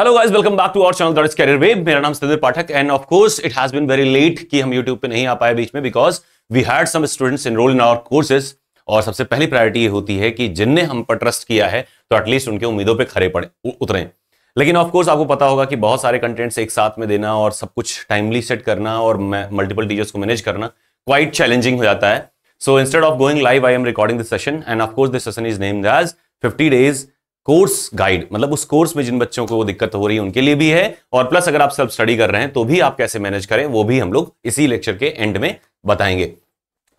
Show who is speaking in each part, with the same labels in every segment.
Speaker 1: hello guys welcome back to our channel career मेरा नाम Satendra Pathak and of course it has been very late कि हम YouTube पे नहीं आ पाए बीच में because we had some students enroll in our courses और सबसे पहली प्रायोरिटी ये होती है कि जिनने हम पर ट्रस्ट किया है तो एटलीस्ट उनके उम्मीदों पर खड़े पड़े उतरें लेकिन ऑफकोर्स आपको पता होगा कि बहुत सारे कंटेंट्स एक साथ में देना और सब कुछ टाइमली सेट करना और मल्टीपल टीचर्स को मैनेज करना क्वाइट चैलेंजिंग हो जाता है so instead of going live I am recording this session and of course this session is named as fifty days course guide मतलब उस कोर्स में जिन बच्चों को दिक्कत हो रही है उनके लिए भी है और प्लस अगर आप सेल्फ स्टडी कर रहे हैं तो भी आप कैसे मैनेज करें वो भी हम लोग इसी लेक्चर के एंड में बताएंगे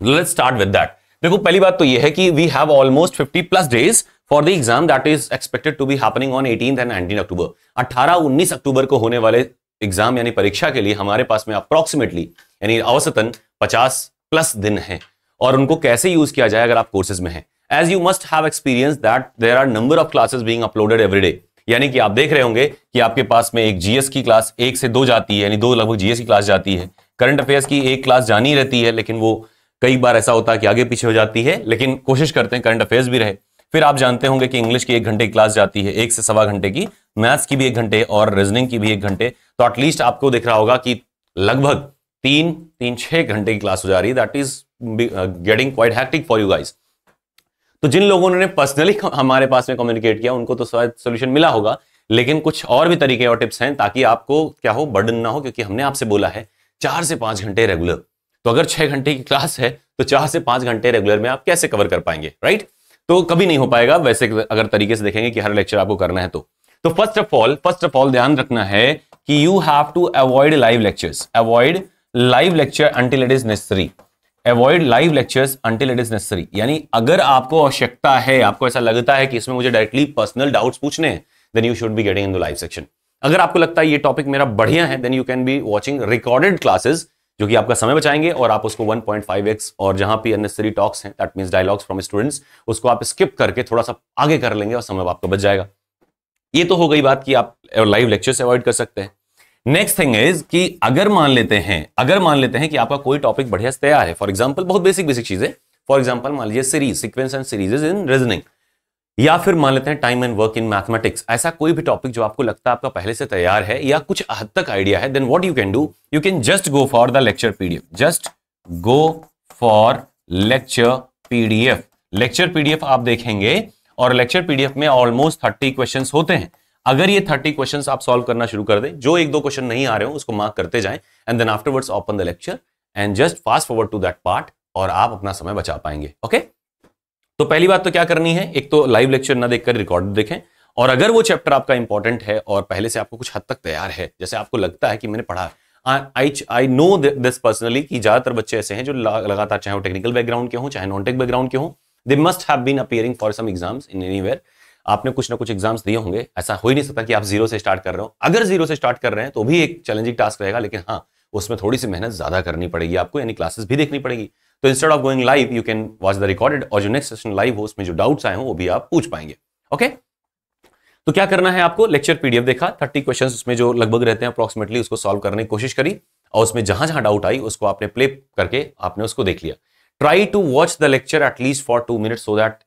Speaker 1: लेट स्टार्ट विद दैट देखो पहली बात तो ये है कि we have almost 50 plus days for the exam that is expected to be happening on eighteen and nineteen October अट्ठारह उन्नीस अक्टूबर को होने वाले एग्जाम यानी परीक्षा के लिए हमारे पास में अप्रोक्सीमेटली यानी औसतन 50 प्लस दिन है और उनको कैसे यूज किया जाए अगर आप कोर्सेज में हैं as you must have experience that there are number of classes being uploaded every day यानी कि आप देख रहे होंगे कि आपके पास में एक जीएस की क्लास एक से दो जाती है यानी दो लगभग जीएस की क्लास जाती है करंट अफेयर्स की एक क्लास जानी रहती है लेकिन वो कई बार ऐसा होता है कि आगे पीछे हो जाती है लेकिन कोशिश करते हैं करंट अफेयर्स भी रहे फिर आप जानते होंगे कि इंग्लिश की एक घंटे की क्लास जाती है एक से सवा घंटे की मैथ्स की भी एक घंटे और रीजनिंग की भी एक घंटे तो एटलीस्ट आपको दिख रहा होगा कि लगभग तीन तीन छह घंटे की क्लास हो जा रही है that is getting quite hectic for you guys तो जिन लोगों ने पर्सनली हमारे पास में कम्युनिकेट किया उनको तो शायद सोल्यूशन मिला होगा लेकिन कुछ और भी तरीके और टिप्स हैं ताकि आपको क्या हो बर्डन ना हो क्योंकि हमने आपसे बोला है चार से पांच घंटे रेगुलर तो अगर छह घंटे की क्लास है तो चार से पांच घंटे रेगुलर में आप कैसे कवर कर पाएंगे राइट तो कभी नहीं हो पाएगा वैसे अगर तरीके से देखेंगे कि हर लेक्चर आपको करना है तो तो first of all first of all ध्यान रखना है कि you have to avoid live lectures avoid live lecture until it is necessary avoid live lectures until it is necessary यानी अगर आपको आवश्यकता है आपको ऐसा लगता है कि इसमें मुझे डायरेक्टली पर्सनल डाउट्स पूछने हैं then you should be getting in the live section अगर आपको लगता है ये टॉपिक मेरा बढ़िया है then you can be watching recorded classes जो कि आपका समय बचाएंगे और आप उसको 1.5x और जहां पे अननेसरी टॉक्स हैं that means dialogues from students उसको आप स्किप करके थोड़ा सा आगे कर लेंगे और समय आपका बच जाएगा ये तो हो गई बात कि आप लाइव लेक्चर्स अवॉइड कर सकते हैं नेक्स्ट थिंग इज कि अगर मान लेते हैं अगर मान लेते हैं कि आपका कोई टॉपिक बढ़िया से तैयार है फॉर एग्जाम्पल बहुत बेसिक बेसिक चीजें फॉर एग्जाम्पल मान लीजिए series sequence and series in reasoning या फिर मान लेते हैं time and work in mathematics ऐसा कोई भी टॉपिक जो आपको लगता है आपका पहले से तैयार है या कुछ हद तक आइडिया है then what you can do you can just go for the lecture PDF just go for lecture PDF lecture PDF आप देखेंगे और लेक्चर पीडीएफ में ऑलमोस्ट थर्टी क्वेश्चन होते हैं अगर ये थर्टी क्वेश्चन आप सॉल्व करना शुरू कर दें जो एक दो क्वेश्चन नहीं आ रहे हो उसको मार्क करते जाएं and then afterwards open the lecture and just fast forward to that part और आप अपना समय बचा पाएंगे ओके तो पहली बात तो क्या करनी है एक तो लाइव लेक्चर ना देखकर रिकॉर्ड देखें और अगर वो चैप्टर आपका इंपॉर्टेंट है और पहले से आपको कुछ हद तक तैयार है जैसे आपको लगता है कि मैंने पढ़ा I I know this personally कि ज्यादातर बच्चे ऐसे हैं जो लगातार चाहे वो टेक्निकल बैकग्राउंड के हों चाहे नॉन टेक बैकग्राउंड के हों they must have been appearing for some exams in any आपने कुछ ना कुछ एग्जाम्स दिए होंगे ऐसा हो ही नहीं सकता कि आप जीरो से स्टार्ट कर रहे हो अगर जीरो से स्टार्ट कर रहे हैं तो भी एक चैलेंजिंग टास्क रहेगा लेकिन हाँ उसमें थोड़ी सी मेहनत ज्यादा करनी पड़ेगी आपको यानी क्लासेस भी देखनी पड़ेगी तो instead of going live you can watch the recorded और जो नेक्स्ट सेशन लाइव हो उसमें जो डाउट्स आए हो वो भी आप पूछ पाएंगे ओके तो क्या करना है आपको लेक्चर पीडीएफ देखा थर्टी क्वेश्चन उसमें जो लगभग रहते हैं अप्रॉक्सिमेटली उसको सॉल्व करने की कोशिश करी और उसमें जहां जहां डाउट आई उसको आपने प्ले करके आपने उसको देख लिया try to watch the lecture at least for two minute so that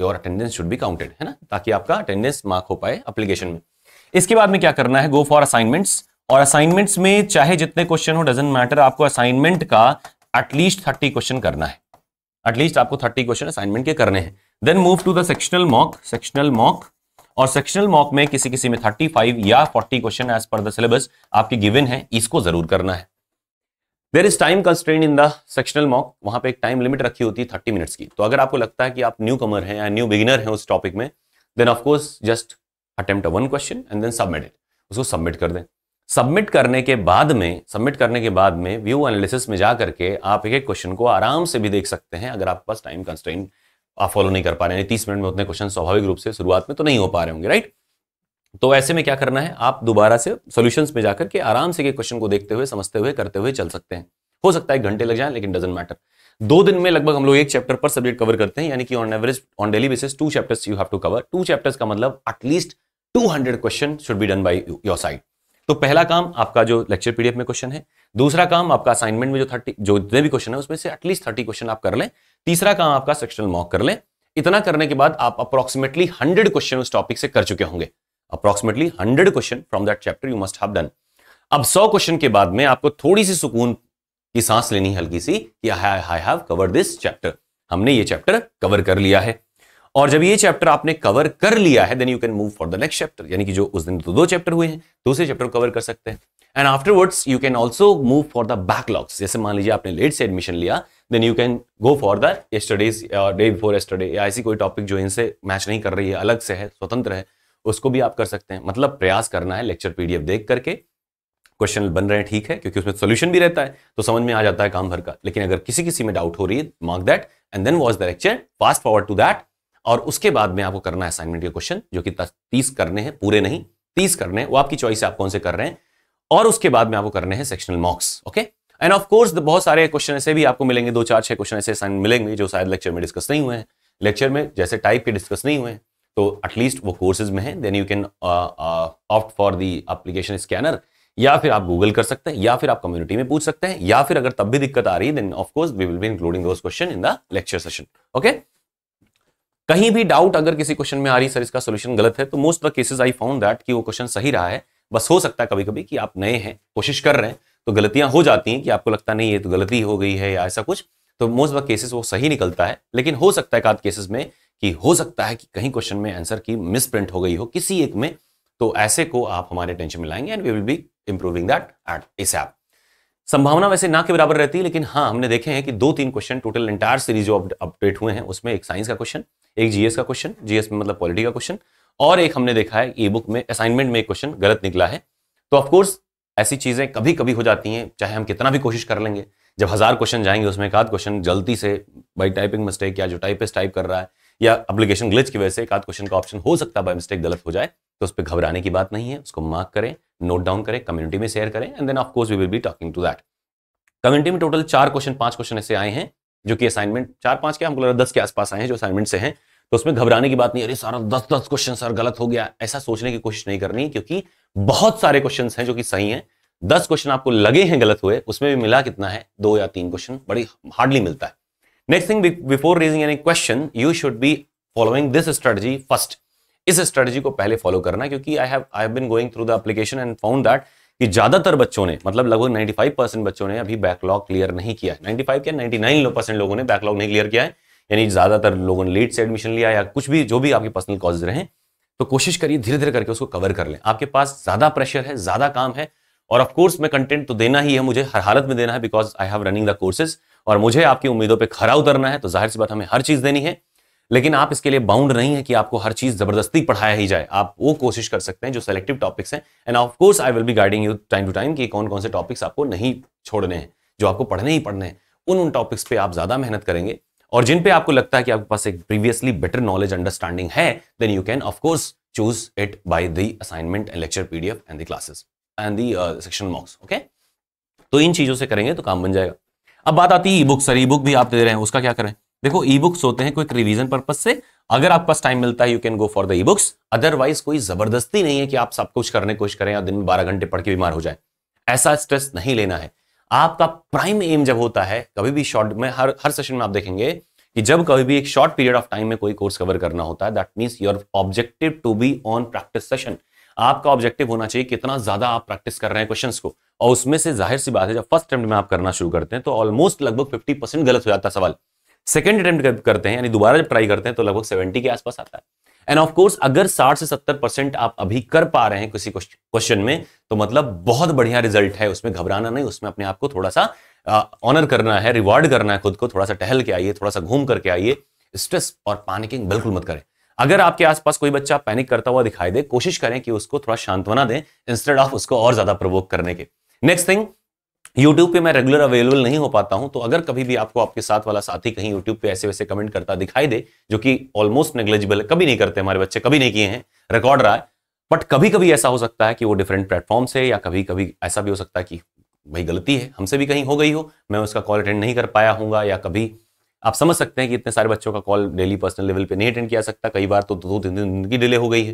Speaker 1: your attendance should be counted है ना ताकि आपका अटेंडेंस मार्क हो पाए अप्लीकेशन में इसके बाद में क्या करना है गो फॉर असाइनमेंट्स और असाइनमेंट्स में चाहे जितने क्वेश्चन हो डजेंट मैटर आपको असाइनमेंट का एटलीस्ट थर्टी क्वेश्चन करना है एटलीस्ट आपको थर्टी क्वेश्चन असाइनमेंट के करने हैं then move to the sectional mock sectional mock और सेक्शनल मॉक में किसी किसी में थर्टी फाइव या forty question as per the syllabus आपके गिवन है इसको जरूर करना है there is time constraint in the sectional mock वहां पे एक टाइम लिमिट रखी होती है थर्टी मिनट्स की तो अगर आपको लगता है कि आप न्यू कमर हैं या न्यू बिगिनर हैं उस टॉपिक में then of course just attempt one question and then submit it उसको सबमिट कर दें सबमिट करने के बाद में सबमिट करने के बाद में व्यू एनालिसिस में जा करके आप एक एक क्वेश्चन को आराम से भी देख सकते हैं अगर आपके पास टाइम कंस्ट्रेंट आप फॉलो नहीं कर पा रहे हैं तीस मिनट में उतने क्वेश्चन स्वाभाविक रूप से शुरुआत में तो नहीं हो पा रहे होंगे राइट तो ऐसे में क्या करना है आप दोबारा से सोल्यूशन में जाकर के आराम से क्वेश्चन को देखते हुए समझते हुए करते हुए चल सकते हैं हो सकता है घंटे लग जाए लेकिन डजेंट मैटर दो दिन में लगभग हम लोग एक चैप्टर पर सब्जेक्ट कवर करते हैं यानी कि on average on daily basis two chapters you have to cover two chapters का मतलब at least 200 question should be done by your side तो पहला काम आपका जो लेक्चर पीडीएफ में क्वेश्चन है दूसरा काम आपका असाइनमेंट में जो थर्टी जो जितने भी क्वेश्चन है उसमें से एटलीस्ट थर्टी क्वेश्चन आप कर लें तीसरा काम आपका सेक्शनल मॉक कर लें इतना करने के बाद आप अप्रोक्सीमेटली हंड्रेड क्वेश्चन उस टॉपिक से कर चुके होंगे approximately hundred question from that chapter you must have done अब सौ क्वेश्चन के बाद में आपको थोड़ी सी सुकून की सांस लेनी हल्की सी कि I have cover this chapter हमने ये चैप्टर कवर कर लिया है और जब ये चैप्टर आपने कवर कर लिया है then you can move for the next chapter यानी कि जो उस दिन तो दो चैप्टर हुए हैं दूसरे चैप्टर कवर कर सकते हैं and afterwards you can also move for the backlogs जैसे मान लीजिए आपने लेट से एडमिशन लिया then you can go for the studies day before study या ऐसी कोई टॉपिक जो इनसे मैच नहीं कर रही है अलग से है स्वतंत्र है उसको भी आप कर सकते हैं मतलब प्रयास करना है लेक्चर पीडीएफ देख करके क्वेश्चन बन रहे हैं ठीक है क्योंकि उसमें सोल्यूशन भी रहता है तो समझ में आ जाता है काम भर का लेकिन अगर किसी किसी में डाउट हो रही है mark that and then was the lecture fast forward to that और उसके बाद में आपको करना है असाइनमेंट के क्वेश्चन जो कि तीस करने हैं पूरे नहीं तीस करने हैं वो आपकी चॉइस है आप कौन से कर रहे हैं और उसके बाद में आपको करने हैं sectional mocks okay and of course बहुत सारे क्वेश्चन ऐसे भी आपको मिलेंगे दो चार छह क्वेश्चन ऐसे मिलेंगे जो शायद लेक्चर में डिस्कस नहीं हुए हैं लेक्चर में जैसे टाइप के डिस्कस नहीं हुए हैं तो एटलीस्ट वो कोर्सेज में है then you can opt for the application scanner या फिर आप गूगल कर सकते हैं या फिर आप कम्युनिटी में पूछ सकते हैं या फिर अगर तब भी दिक्कत आ रही है then of course we will be including those question in the lecture session okay कहीं भी डाउट अगर किसी क्वेश्चन में आ रही सर इसका सोल्यूशन गलत है तो most of the cases I found that कि वो क्वेश्चन सही रहा है बस हो सकता है कभी कभी कि आप नए हैं कोशिश कर रहे हैं तो गलतियां हो जाती हैं कि आपको लगता नहीं ये तो गलती हो गई है या ऐसा कुछ तो मोस्ट ऑफ द केसेस वो सही निकलता है लेकिन हो सकता है आध केसेस में कि हो सकता है कि कहीं क्वेश्चन में आंसर की मिस प्रिंट हो गई हो किसी एक में तो ऐसे को आप हमारे अटेंशन में लाएंगे and we will be improving that at इस ऐप संभावना वैसे ना के बराबर रहती है लेकिन हाँ हमने देखे हैं कि दो तीन क्वेश्चन टोटल इंटायर सीरीज जो अपडेट हुए हैं उसमें एक साइंस का क्वेश्चन एक जीएस का क्वेश्चन जीएस में मतलब पॉलिटी का क्वेश्चन और एक हमने देखा है ई बुक में असाइनमेंट में एक क्वेश्चन गलत निकला है तो ऑफकोर्स ऐसी चीजें कभी कभी हो जाती हैं चाहे हम कितना भी कोशिश कर लेंगे जब हजार क्वेश्चन जाएंगे उसमें एक आध क्वेश्चन जल्दी से बाई टाइपिंग मिस्टेक या जो टाइपिस्ट टाइप कर रहा है या अप्लीकेशन ग्लिच की वजह से एक आध क्वेश्चन का ऑप्शन हो सकता है बाय मिस्टेक गलत हो जाए तो उस पर घबराने की बात नहीं है उसको मार्क करें नोट डाउन करें कम्युनिटी में शेयर करें and then of course we will be talking to that community में टोटल चार क्वेश्चन पांच क्वेश्चन ऐसे आए हैं जो कि असाइनमेंट चार पांच के हम बोला दस के आसपास आए हैं जो असाइनमेंट से हैं तो उसमें घबराने की बात नहीं अरे सारा दस दस क्वेश्चन सर गलत हो गया ऐसा सोचने की कोशिश नहीं करनी क्योंकि बहुत सारे क्वेश्चन हैं जो कि सही हैं दस क्वेश्चन आपको लगे हैं गलत हुए उसमें भी मिला कितना है दो या तीन क्वेश्चन बड़ी हार्डली मिलता है next thing before raising any question you should be following this strategy first इस स्ट्रेटजी को पहले फॉलो करना क्योंकि I have I have been going through the application and found that कि ज़्यादातर बच्चों ने मतलब लगभग 95 परसेंट बच्चों ने अभी बैकलॉग क्लियर नहीं किया है 95 क्या 99 परसेंट लोगों ने बैकलॉग नहीं क्लियर किया है यानी ज़्यादातर लोगों ने लेट से एडमिशन लिया या कुछ भी जो भी आपके पर्सनल कॉजेज रहे तो कोशिश करिए धीरे धीरे करके उसको कवर कर लें आपके पास ज़्यादा प्रेशर है ज़्यादा काम है और ऑफ कोर्स मैं कंटेंट तो देना ही है मुझे हर हालत में देना है because I have running the courses और मुझे आपकी उम्मीदों पर खरा उतरना है तो जाहिर सी बात हमें हर चीज देनी है लेकिन आप इसके लिए बाउंड नहीं है कि आपको हर चीज जबरदस्ती पढ़ाया ही जाए आप वो कोशिश कर सकते हैं जो सेलेक्टिव टॉपिक्स हैं and of course I will be guiding you time to time कि कौन कौन से टॉपिक्स आपको नहीं छोड़ने हैं जो आपको पढ़ने ही पढ़ने हैं उन उन टॉपिक्स पे आप ज्यादा मेहनत करेंगे और जिन पे आपको लगता है कि आपके पास एक प्रीवियसली बेटर नॉलेज अंडरस्टैंडिंग है then you can of course choose it by the assignment and lecture PDF and the classes and the section marks okay तो इन चीजों से करेंगे तो काम बन जाएगा अब बात आती है e book sir e book भी आप दे रहे हैं उसका क्या करें देखो ई बुक्स होते हैं क्विक रिविजन पर्पज से अगर आपके पास टाइम मिलता है you can go for the e books otherwise कोई जबरदस्ती नहीं है कि आप सब कुछ करने कोशिश करें या दिन में बारह घंटे पढ़ के बीमार हो जाए ऐसा स्ट्रेस नहीं लेना है आपका प्राइम एम जब होता है कभी भी शॉर्ट में हर हर सेशन में आप देखेंगे कि जब कभी भी एक शॉर्ट पीरियड ऑफ टाइम में कोई कोर्स कवर करना होता है that means your objective to be on practice session आपका ऑब्जेक्टिव होना चाहिए कितना ज्यादा आप प्रैक्टिस कर रहे हैं क्वेश्चंस को और उसमें से जाहिर सी बात है जब फर्स्ट अटेम्प्ट में आप करना शुरू करते हैं तो ऑलमोस्ट लगभग फिफ्टी परसेंट गलत हो जाता है सवाल सेकेंड अटेम्प्ट करते हैं यानी दोबारा जब ट्राई करते हैं तो लगभग सेवेंटी के आसपास आता है एंड ऑफकोर्स अगर साठ से सत्तर परसेंट आप अभी कर पा रहे हैं किसी क्वेश्चन में तो मतलब बहुत बढ़िया रिजल्ट है उसमें घबराना नहीं उसमें अपने आप को थोड़ा सा ऑनर करना है रिवॉर्ड करना है खुद को थोड़ा सा टहल के आइए थोड़ा सा घूम करके आइए स्ट्रेस और पानिकिंग बिल्कुल मत करें अगर आपके आसपास कोई बच्चा पैनिक करता हुआ दिखाई दे कोशिश करें कि उसको थोड़ा सांत्वना दें इंस्टेड ऑफ उसको और ज्यादा प्रवोक करने के नेक्स्ट थिंग यूट्यूब पे मैं रेगुलर अवेलेबल नहीं हो पाता हूं तो अगर कभी भी आपको आपके साथ वाला साथी कहीं यूट्यूब पे ऐसे वैसे कमेंट करता दिखाई दे जो कि ऑलमोस्ट नेग्लेजिबल है कभी नहीं करते हमारे बच्चे कभी नहीं किए हैं रिकॉर्ड रहा है बट कभी कभी ऐसा हो सकता है कि वो डिफरेंट प्लेटफॉर्म से या कभी कभी ऐसा भी हो सकता है कि भाई गलती है हमसे भी कहीं हो गई हो मैं उसका कॉल अटेंड नहीं कर पाया हूँ या कभी आप समझ सकते हैं कि इतने सारे बच्चों का कॉल डेली पर्सनल लेवल पे नहीं अटेंड किया सकता कई बार तो दो तीन दिन उनकी डिले हो गई है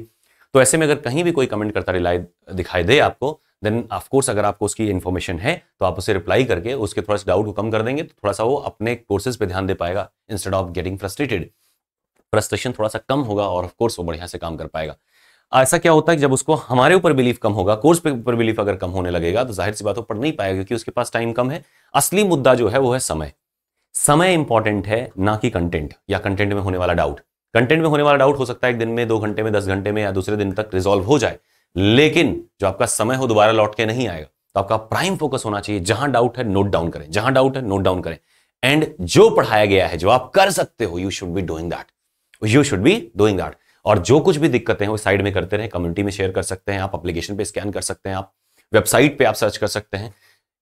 Speaker 1: तो ऐसे में अगर कहीं भी कोई कमेंट करता रिलाई दिखाई दे आपको देन ऑफकोर्स अगर आपको उसकी इन्फॉर्मेशन है तो आप उसे रिप्लाई करके उसके थोड़ा सा डाउट को कम कर देंगे तो थोड़ा सा वो अपने कोर्सेज पे ध्यान दे पाएगा instead of getting frustrated frustration थोड़ा सा कम होगा और ऑफकोर्स वो बढ़िया से काम कर पाएगा ऐसा क्या होता है कि जब उसको हमारे ऊपर बिलीफ कम होगा कोर्स पे ऊपर बिलीफ अगर कम होने लगेगा तो जाहिर सी बात हो पढ़ नहीं पाएगा क्योंकि उसके पास टाइम कम है असली मुद्दा जो है वो है समय समय इंपॉर्टेंट है ना कि कंटेंट या कंटेंट में होने वाला डाउट कंटेंट में होने वाला डाउट हो सकता है एक दिन में दो घंटे में दस घंटे में या दूसरे दिन तक रिजोल्व हो जाए लेकिन जो आपका समय हो दोबारा लौट के नहीं आएगा तो आपका प्राइम फोकस होना चाहिए जहां डाउट है नोट डाउन करें जहां डाउट है नोट डाउन करें एंड जो पढ़ाया गया है जो आप कर सकते हो you should be doing that you should be doing that और जो कुछ भी दिक्कतें हैं वो साइड में करते रहे कम्युनिटी में शेयर कर सकते हैं आप अप्लीकेशन पे स्कैन कर सकते हैं आप वेबसाइट पे आप सर्च कर सकते हैं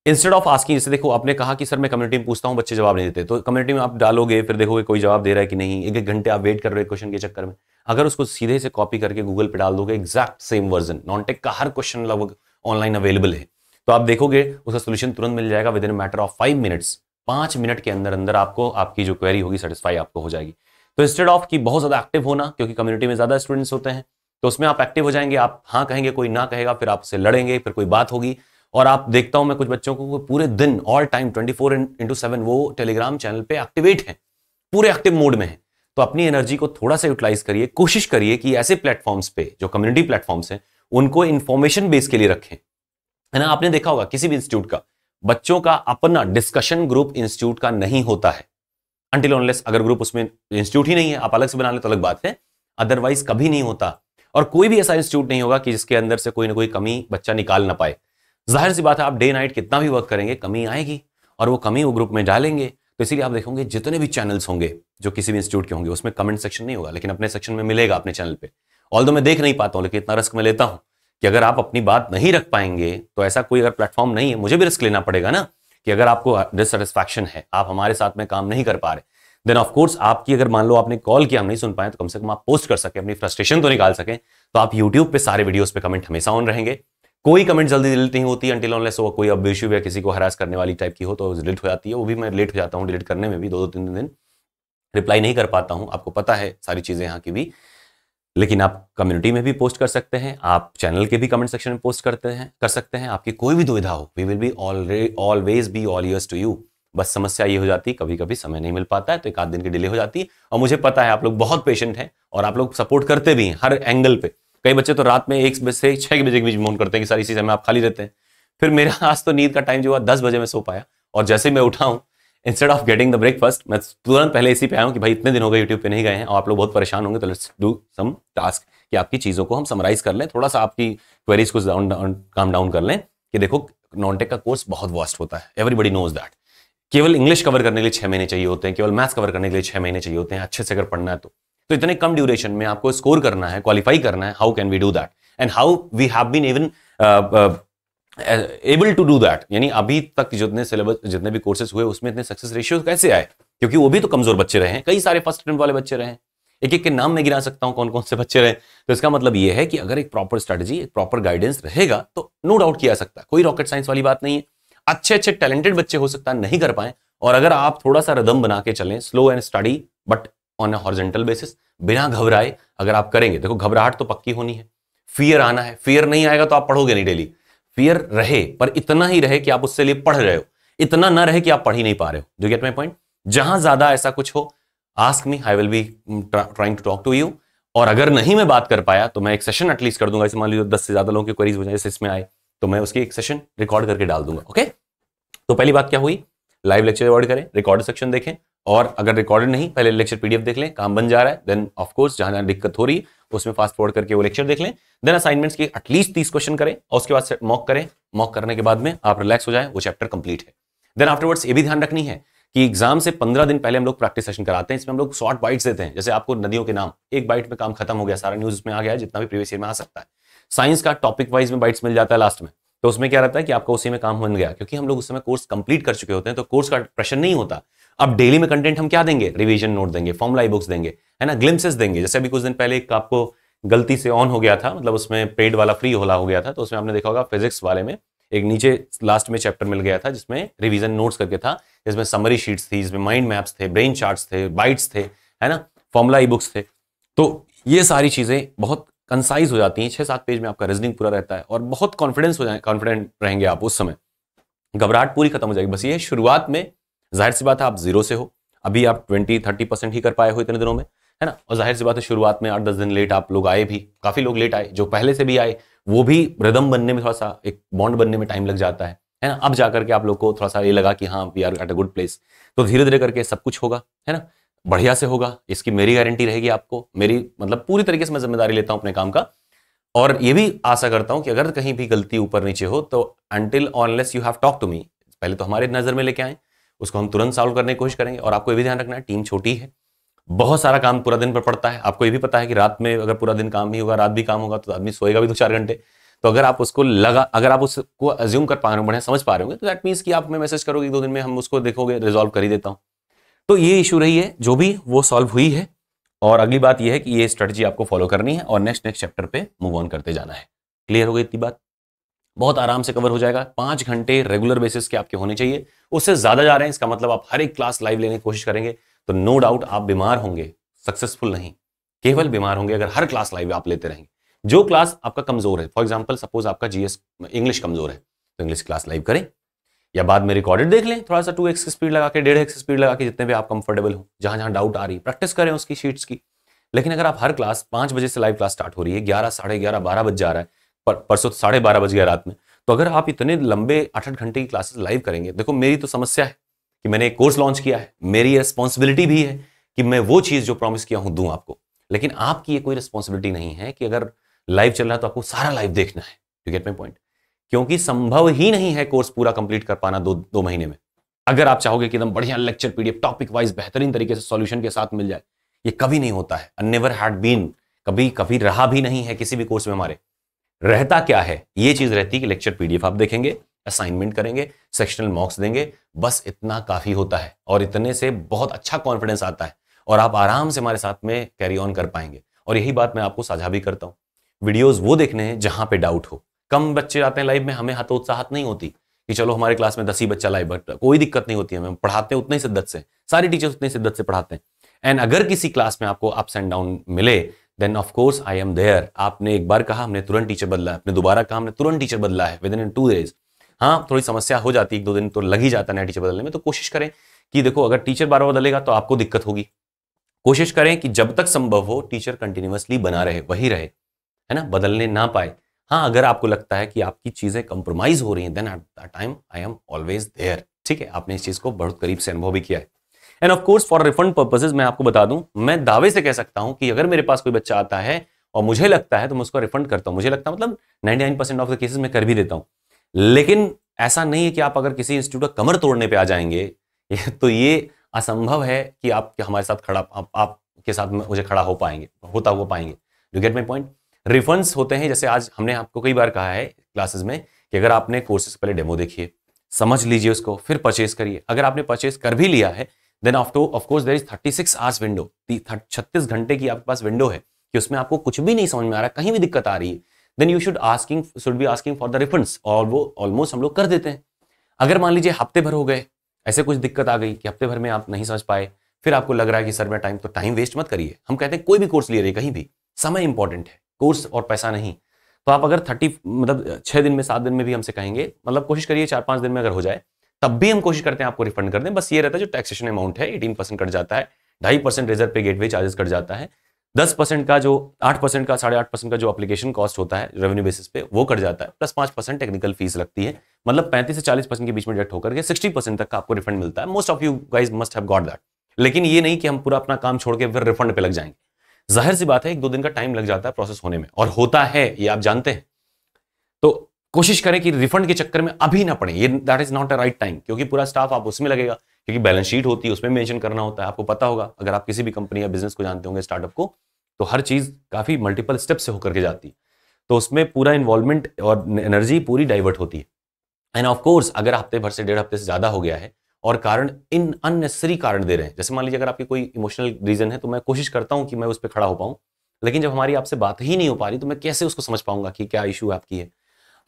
Speaker 1: इंस्टेड ऑफ आस्किंग जैसे देखो आपने कहा कि सर मैं कम्युनिटी में पूछता हूँ बच्चे जवाब नहीं देते तो कम्युनिटी में आप डालोगे फिर देखोगे कोई जवाब दे रहा है कि नहीं एक एक घंटे आप वेट कर रहे हो क्वेश्चन के चक्कर में अगर उसको सीधे से कॉपी करके गूगल पे डाल दोगे exact same version non tech का हर क्वेश्चन लगभग ऑनलाइन अवेलेबल है तो आप देखोगे उसका सोल्यूशन तुरंत मिल जाएगा within matter of five minutes पांच मिनट के अंदर अंदर आपको आपकी जो क्वेरी होगी सेटिस्फाई आपको हो जाएगी तो इंस्टेड ऑफ की बहुत ज़्यादा एक्टिव होना क्योंकि कम्युनिटी में ज़्यादा स्टूडेंट्स होते हैं तो उसमें आप एक्टिव हो जाएंगे आप हाँ कहेंगे कोई ना कहेगा फिर आपसे लड़ेंगे फिर कोई बात होगी और आप देखता हूं मैं कुछ बच्चों को पूरे दिन all time twenty four into seven वो टेलीग्राम चैनल पे एक्टिवेट हैं पूरे एक्टिव मोड में हैं तो अपनी एनर्जी को थोड़ा सा यूटिलाइज करिए कोशिश करिए कि ऐसे प्लेटफॉर्म्स पे जो कम्युनिटी प्लेटफॉर्म्स हैं उनको इन्फॉर्मेशन बेस के लिए रखें है ना आपने देखा होगा किसी भी इंस्टीट्यूट का बच्चों का अपना डिस्कशन ग्रुप इंस्टीट्यूट का नहीं होता है अंटिल ऑनलेस अगर ग्रुप उसमें इंस्टीट्यूट ही नहीं है आप अलग से बना ले तो अलग बात है अदरवाइज कभी नहीं होता और कोई भी ऐसा इंस्टीट्यूट नहीं होगा कि जिसके अंदर से कोई ना कोई कमी बच्चा निकाल ना पाए जाहिर सी बात है आप डे नाइट कितना भी वर्क करेंगे कमी आएगी और वो कमी वो ग्रुप में डालेंगे तो इसीलिए आप देखोगे जितने भी चैनल्स होंगे जो किसी भी इंस्टीट्यूट के होंगे उसमें कमेंट सेक्शन नहीं होगा लेकिन अपने सेक्शन में मिलेगा अपने चैनल पर ऑल मैं देख नहीं पाता हूँ लेकिन इतना रिस्क मैं लेता हूँ कि अगर आप अपनी बात नहीं रख पाएंगे तो ऐसा कोई अगर प्लेटफॉर्म नहीं है मुझे भी रिस्क लेना पड़ेगा ना कि अगर आपको डिससेटिस्फैक्शन है आप हमारे साथ में काम नहीं कर पा रहे देन ऑफकोर्स आपकी अगर मान लो आपने कॉल किया हम नहीं सुन पाए तो कम से कम आप पोस्ट कर सके अपनी फ्रस्ट्रेशन तो निकाल सकें तो आप यूट्यूब पे सारे वीडियोस पे कमेंट हमेशा ऑन रहेंगे कोई कमेंट जल्दी डिलीट नहीं होती अंटिल ऑनलेस वो कोई अब इश्यू या किसी को हरास करने वाली टाइप की हो तो डिलीट हो जाती है वो भी मैं लेट हो जाता हूँ डिलीट करने में भी दो दो तीन दिन रिप्लाई नहीं कर पाता हूँ आपको पता है सारी चीज़ें यहाँ की भी लेकिन आप कम्युनिटी में भी पोस्ट कर सकते हैं आप चैनल के भी कमेंट सेक्शन में पोस्ट करते हैं कर सकते हैं आपकी कोई भी दुविधा हो we will be always be all yours to you बस समस्या ये हो जाती है कभी कभी समय नहीं मिल पाता है तो एक आध दिन की डिले हो जाती है और मुझे पता है आप लोग बहुत पेशेंट हैं और आप लोग सपोर्ट करते भी हैं हर एंगल पर कई बच्चे तो रात में एक बजे से छः बजे के बीच मोहन करते हैं कि सर इसी समय आप खाली रहते हैं फिर मेरा आज तो नींद का टाइम जो हुआ दस बजे में सो पाया और जैसे मैं उठा हूँ instead of getting the breakfast मैं तुरंत पहले इसी पे आया हूँ कि भाई इतने दिन हो गए यूट्यूब पे नहीं गए हैं और आप लोग बहुत परेशान होंगे तो लेट्स डू सम टास्क कि आपकी चीज़ों को हम समराइज कर लें थोड़ा सा आपकी क्वेरीज को डाउन डाउन काम डाउन कर लें कि देखो नॉनटेक का कोर्स बहुत वास्ट होता है एवरीबडी नोज दैट केवल इंग्लिश कवर करने के लिए छः महीने चाहिए होते हैं केवल मैथ्स कवर करने के लिए छः महीने चाहिए होते हैं अच्छे से अगर पढ़ना है तो तो इतने कम ड्यूरेशन में आपको स्कोर करना है क्वालिफाई करना है how can we do that and how we have been even able to do that यानी अभी तक जितने सिलेबस जितने भी कोर्सेज हुए उसमें इतने सक्सेस रेशियो कैसे आए क्योंकि वो भी तो कमजोर बच्चे रहे हैं कई सारे फर्स्ट अटेम्प्ट वाले बच्चे रहे हैं एक एक के नाम में गिना सकता हूं कौन कौन से बच्चे रहे तो इसका मतलब यह है कि अगर एक प्रॉपर स्ट्रेटजी एक प्रॉपर गाइडेंस रहेगा तो नो डाउट किया सकता है कोई रॉकेट साइंस वाली बात नहीं है अच्छे अच्छे टैलेंटेड बच्चे हो सकता है नहीं कर पाए और अगर आप थोड़ा सा रदम बना के चलें slow and study but on a horizontal basis बिना घबराए अगर आप करेंगे देखो घबराहट तो पक्की होनी है फियर आना है फियर नहीं आएगा तो आप पढ़ोगे नहीं डेली फियर रहे पर इतना ही रहे कि आप उससे लिए पढ़ रहे हो इतना ना रहे कि आप पढ़ ही नहीं पा रहे हो जो गेट माई पॉइंट जहां ज्यादा ऐसा कुछ हो ask me I will be trying to talk to you और अगर नहीं मैं बात कर पाया तो मैं एक सेशन एटलीस्ट कर दूंगा जैसे मान लीजिए दस से ज्यादा लोगों की क्वेरीज हो जाए इसमें आए तो मैं उसकी एक सेशन रिकॉर्ड करके डाल दूंगा ओके तो पहली बात क्या हुई लाइव लेक्चर अवॉर्ड करें रिकॉर्ड सेक्शन देखें और अगर रिकॉर्डेड नहीं पहले लेक्चर पीडीएफ देख लें काम बन जा रहा है देन ऑफकोर्स जहां जहां दिक्कत हो रही है उसमें फास्ट फॉरवर्ड करके वो लेक्चर देख लें देन असाइनमेंट्स की एटलीस्ट तीस क्वेश्चन करें और उसके बाद मॉक करें मॉक करने के बाद में आप रिलैक्स हो जाए वो चैप्टर कंप्लीट है देन आफ्टरवर्ड्स ये भी ध्यान रखनी है कि एग्जाम से पंद्रह दिन पहले हम लोग प्रैक्टिस सेशन कराते हैं इसमें हम लोग शॉर्ट बाइट्स देते हैं जैसे आपको नदियों के नाम एक बाइट में काम खत्म हो गया सारा न्यूज में आ गया जितना भी प्रीवियस ईयर में आ सकता है साइंस का टॉपिक वाइज में बाइट्स मिल जाता है लास्ट में तो उसमें क्या रहता है कि आपका उसी में काम बन गया क्योंकि हम लोग उस समय कोर्स कंप्लीट कर चुके होते हैं तो कोर्स का प्रेशर नहीं होता अब डेली में कंटेंट हम क्या देंगे रिविजन नोट देंगे फॉर्मुला बुक्स देंगे है ना ग्लिम्सेस देंगे जैसे अभी कुछ दिन पहले एक आपको गलती से ऑन हो गया था मतलब उसमें पेड वाला फ्री होला हो गया था तो उसमें आपने देखा होगा फिजिक्स वाले में एक नीचे लास्ट में चैप्टर मिल गया था जिसमें रिविजन नोट्स करके था जिसमें समरी शीट्स थी जिसमें माइंड मैप्स थे ब्रेन चार्ट थे बाइट्स थे है ना फॉर्मला ई बुक्स थे तो ये सारी चीज़ें बहुत कंसाइज हो जाती हैं छः सात पेज में आपका रीजनिंग पूरा रहता है और बहुत कॉन्फिडेंस हो जाए कॉन्फिडेंट रहेंगे आप उस समय घबराहट पूरी खत्म हो जाएगी बस ये शुरुआत में जाहिर सी बात है आप जीरो से हो अभी आप ट्वेंटी थर्टी परसेंट ही कर पाए हो इतने दिनों में है ना और जाहिर सी बात है शुरुआत में आठ दस दिन लेट आप लोग आए भी काफ़ी लोग लेट आए जो पहले से भी आए वो भी रिदम बनने में थोड़ा सा एक बॉन्ड बनने में टाइम लग जाता है है ना अब जाकर के आप लोग को थोड़ा सा ये लगा कि हाँ we are at a good place तो धीरे धीरे करके सब कुछ होगा है ना बढ़िया से होगा इसकी मेरी गारंटी रहेगी आपको मेरी मतलब पूरी तरीके से मैं जिम्मेदारी लेता हूँ अपने काम का और ये भी आशा करता हूँ कि अगर कहीं भी गलती ऊपर नीचे हो तो until unless you have talk to me पहले तो हमारे नज़र में लेके आए उसको हम तुरंत सॉल्व करने की कोशिश करेंगे और आपको ये भी ध्यान रखना है टीम छोटी है बहुत सारा काम पूरा दिन पर पड़ता है आपको ये भी पता है कि रात में अगर पूरा दिन काम ही होगा रात भी काम होगा तो आदमी सोएगा भी दो चार घंटे तो अगर आप उसको लगा अगर आप उसको अज्यूम कर पा रहे हो बढ़िया समझ पा रहे होंगे तो दैट मीन्स कि आप हमें मैसेज करोगे दो दिन में हम उसको देखोगे रिजॉल्व कर ही देता हूँ तो ये इशू रही है जो भी वो सॉल्व हुई है और अगली बात यह है कि ये स्ट्रेटजी आपको फॉलो करनी है और नेक्स्ट नेक्स्ट चैप्टर पे मूव ऑन करते जाना है क्लियर हो गई इतनी बात बहुत आराम से कवर हो जाएगा पांच घंटे रेगुलर बेसिस के आपके होने चाहिए उससे ज्यादा जा रहे हैं इसका मतलब आप हर एक क्लास लाइव लेने की कोशिश करेंगे तो नो डाउट आप बीमार होंगे सक्सेसफुल नहीं केवल बीमार होंगे अगर हर क्लास लाइव आप लेते रहेंगे जो क्लास आपका कमजोर है फॉर एग्जाम्पल सपोज आपका जीएस इंग्लिश कमजोर है तो इंग्लिश क्लास लाइव करें या बाद में रिकॉर्डेड देख लें थोड़ा सा टू एक्स की स्पीड लगा के डेढ़ एक्स स्पीड लगा के जितने भी आप कंफर्टेबल हो जहां जहां डाउट आ रही है प्रैक्टिस करें उसकी शीट्स की लेकिन अगर आप हर क्लास पांच बजे से लाइव क्लास स्टार्ट हो रही है ग्यारह साढ़े ग्यारह बारह बज जा रहा है पर, परसों तो साढ़े बारह बज गया रात में तो अगर आप इतने लंबे आठ आठ घंटे की क्लासेस लाइव करेंगे देखो मेरी तो समस्या है कि मैंने एक कोर्स लॉन्च किया है मेरी रिस्पॉन्सिबिलिटी भी है कि मैं वो चीज़ जो प्रॉमिस किया हूँ दूँ आपको लेकिन आपकी ये कोई रिस्पॉन्सिबिलिटी नहीं है कि अगर लाइव चल रहा है तो आपको सारा लाइव देखना है यू गेट माई पॉइंट क्योंकि संभव ही नहीं है कोर्स पूरा कंप्लीट कर पाना दो दो महीने में अगर आप चाहोगे कि एकदम बढ़िया लेक्चर पीडीएफ टॉपिक वाइज बेहतरीन तरीके से सॉल्यूशन के साथ मिल जाए ये कभी नहीं होता है नेवर हैड बीन कभी कभी रहा भी नहीं है किसी भी कोर्स में हमारे रहता क्या है ये चीज रहती है कि लेक्चर पीडीएफ आप देखेंगे असाइनमेंट करेंगे सेक्शनल मॉक्स देंगे बस इतना काफी होता है और इतने से बहुत अच्छा कॉन्फिडेंस आता है और आप आराम से हमारे साथ में कैरी ऑन कर पाएंगे और यही बात मैं आपको साझा भी करता हूँ वीडियोज वो देखने हैं जहां पे डाउट हो कम बच्चे आते हैं लाइव में हमें हतोत्साहत नहीं होती कि चलो हमारे क्लास में दस ही बच्चा लाइव बट कोई दिक्कत नहीं होती है हमें पढ़ाते हैं उतनी शिद्दत से सारी टीचर्स उतनी शिद्दत से पढ़ाते हैं एंड अगर किसी क्लास में आपको अप्स एंड डाउन मिले then of course I am there आपने एक बार कहा हमने तुरंत टीचर बदला है आपने दोबारा कहा हमने तुरंत टीचर बदला है विद इन टू डेज हाँ थोड़ी समस्या हो जाती है एक दो दिन तो लग ही जाता नया टीचर बदलने में तो कोशिश करें कि देखो अगर टीचर बार बार बदलेगा तो आपको दिक्कत होगी कोशिश करें कि जब तक संभव हो टीचर कंटिन्यूसली बना रहे वही रहे है ना बदलने ना पाए हाँ अगर आपको लगता है कि आपकी चीज़ें कंप्रोमाइज हो रही हैं then at the time I am always there ठीक है आपने इस चीज़ को बहुत करीब से अनुभव भी किया है and of course for refund purposes मैं आपको बता दूं मैं दावे से कह सकता हूं कि अगर मेरे पास कोई बच्चा आता है और मुझे लगता है तो मैं उसको रिफंड करता हूं मुझे लगता है मतलब 99% ऑफ द केसेस मैं कर भी देता हूं लेकिन ऐसा नहीं है कि आप अगर किसी इंस्टीट्यूट का कमर तोड़ने पर आ जाएंगे तो ये असंभव है कि आप हमारे साथ खड़ा आप, आप के साथ मुझे खड़ा हो पाएंगे होता हुआ पाएंगे do get my point refunds होते हैं जैसे आज हमने आपको कई बार कहा है क्लासेस में कि अगर आपने कोर्सेज पहले डेमो देखिए समझ लीजिए उसको फिर परचेज करिए अगर आपने परचेज कर भी लिया है then after of course there is 36 hours window छत्तीस घंटे की आपके पास विंडो है कि उसमें आपको कुछ भी नहीं समझ में आ रहा कहीं भी दिक्कत आ रही है then you should asking should be asking for the refund और वो ऑलमोस्ट हम लोग कर देते हैं अगर मान लीजिए हफ्ते भर हो गए ऐसे कुछ दिक्कत आ गई कि हफ्ते भर में आप नहीं समझ पाए फिर आपको लग रहा है कि सर मैं टाइम तो टाइम वेस्ट मत करिए हम कहते हैं कोई भी कोर्स ले रहे कहीं भी समय इंपॉर्टेंट है कोर्स और पैसा नहीं तो आप अगर थर्टी मतलब छः दिन में सात दिन में भी हमसे कहेंगे मतलब कोशिश करिए चार पाँच दिन में अगर हो जाए तब भी हम कोशिश करते हैं आपको रिफंड कर दें बस ये रहता है जो टैक्सेशन अमाउंट है एटीन परसेंट कट जाता है ढाई percent reserve pay gateway charges cut जाता है दस परसेंट का जो आठ परसेंट का साढ़े आठ परसेंट का जो एप्लीकेशन कॉस्ट होता है रेवेन्यू बेसिस पे वो कट जाता है प्लस पांच परसेंट टेक्निकल फीस लगती है मतलब पैंतीस से चालीस परसेंट के बीच में डेट होकर के सिक्सटी परसेंट तक का आपको रिफंड मिलता है most of you guys must have got that लेकिन ये नहीं कि हम पूरा अपना काम छोड़ के फिर रिफंड पे लग जाएंगे जाहिर सी बात है एक दो दिन का टाइम लग जाता है प्रोसेस होने में और होता है ये आप जानते हैं तो कोशिश करें कि रिफंड के चक्कर में अभी ना पड़े ये that is not a right time क्योंकि पूरा स्टाफ आप उसमें लगेगा क्योंकि बैलेंस शीट होती है उसमें मेंशन करना होता है आपको पता होगा अगर आप किसी भी कंपनी या बिजनेस को जानते होंगे स्टार्टअप को तो हर चीज काफी मल्टीपल स्टेप से होकर के जाती है तो उसमें पूरा इन्वॉल्वमेंट और एनर्जी पूरी डाइवर्ट होती है एंड ऑफकोर्स अगर हफ्ते भर से डेढ़ हफ्ते से ज्यादा हो गया है और कारण इन अननेसेसरी कारण दे रहे हैं जैसे मान लीजिए अगर आपकी कोई इमोशनल रीजन है तो मैं कोशिश करता हूँ कि मैं उस पर खड़ा हो पाऊँ लेकिन जब हमारी आपसे बात ही नहीं हो पा रही तो मैं कैसे उसको समझ पाऊंगा कि क्या इशू आपकी है